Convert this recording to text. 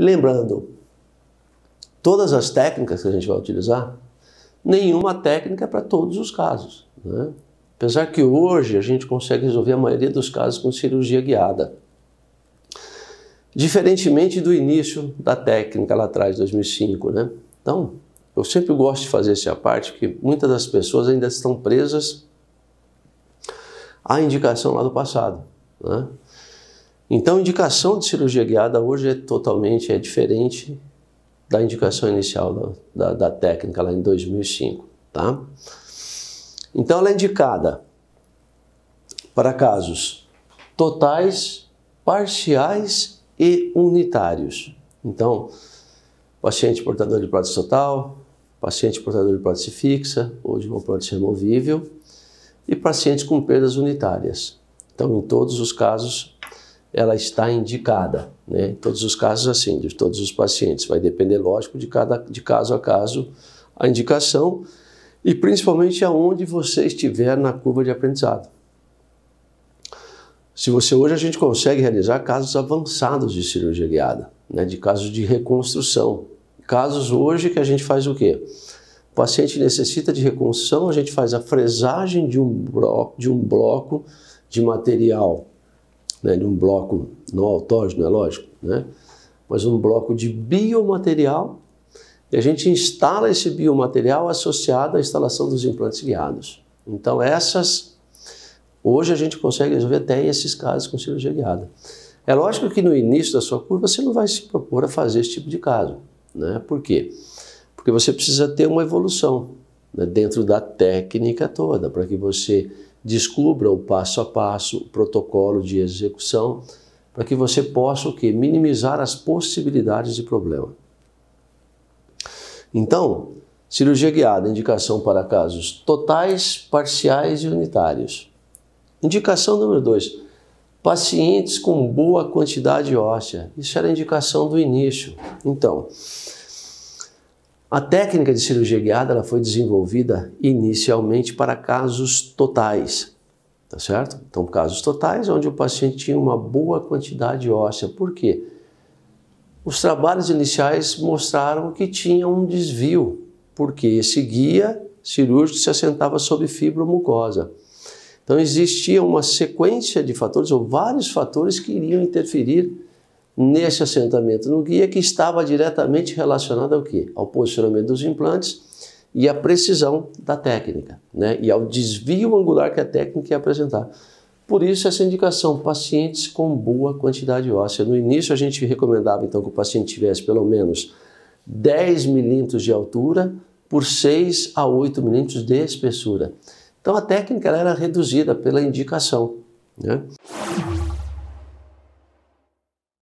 E lembrando, todas as técnicas que a gente vai utilizar, nenhuma técnica é para todos os casos. Né? Apesar que hoje a gente consegue resolver a maioria dos casos com cirurgia guiada. Diferentemente do início da técnica lá atrás, 2005, né? Então, eu sempre gosto de fazer essa parte, porque muitas das pessoas ainda estão presas à indicação lá do passado, né? Então, a indicação de cirurgia guiada hoje é totalmente é diferente da indicação inicial da, da, da técnica lá em 2005, tá? Então, ela é indicada para casos totais, parciais e unitários. Então, paciente portador de prótese total, paciente portador de prótese fixa ou de uma prótese removível e pacientes com perdas unitárias. Então, em todos os casos, ela está indicada, né? Em todos os casos assim, de todos os pacientes, vai depender lógico de cada de caso a caso a indicação e principalmente aonde você estiver na curva de aprendizado. Se você hoje a gente consegue realizar casos avançados de cirurgia guiada, né, de casos de reconstrução, casos hoje que a gente faz o quê? O paciente necessita de reconstrução, a gente faz a fresagem de um bloco, de um bloco de material né, de um bloco não autógeno, é lógico, né, mas um bloco de biomaterial e a gente instala esse biomaterial associado à instalação dos implantes guiados. Então essas, hoje a gente consegue resolver até esses casos com cirurgia guiada. É lógico que no início da sua curva você não vai se propor a fazer esse tipo de caso, né? Por quê? Porque você precisa ter uma evolução né, dentro da técnica toda, para que você descubra o passo a passo, o protocolo de execução, para que você possa o quê? minimizar as possibilidades de problema. Então, cirurgia guiada, indicação para casos totais, parciais e unitários. Indicação número 2, pacientes com boa quantidade óssea. Isso era a indicação do início. Então, a técnica de cirurgia guiada ela foi desenvolvida inicialmente para casos totais, tá certo? Então, casos totais onde o paciente tinha uma boa quantidade óssea. Por quê? Os trabalhos iniciais mostraram que tinha um desvio, porque esse guia cirúrgico se assentava sobre mucosa. Então, existia uma sequência de fatores, ou vários fatores que iriam interferir neste assentamento no guia que estava diretamente relacionado ao quê? Ao posicionamento dos implantes e à precisão da técnica, né? E ao desvio angular que a técnica ia apresentar. Por isso essa indicação, pacientes com boa quantidade óssea. No início a gente recomendava então que o paciente tivesse pelo menos 10 milímetros de altura por 6 a 8 milímetros de espessura. Então a técnica era reduzida pela indicação. Né?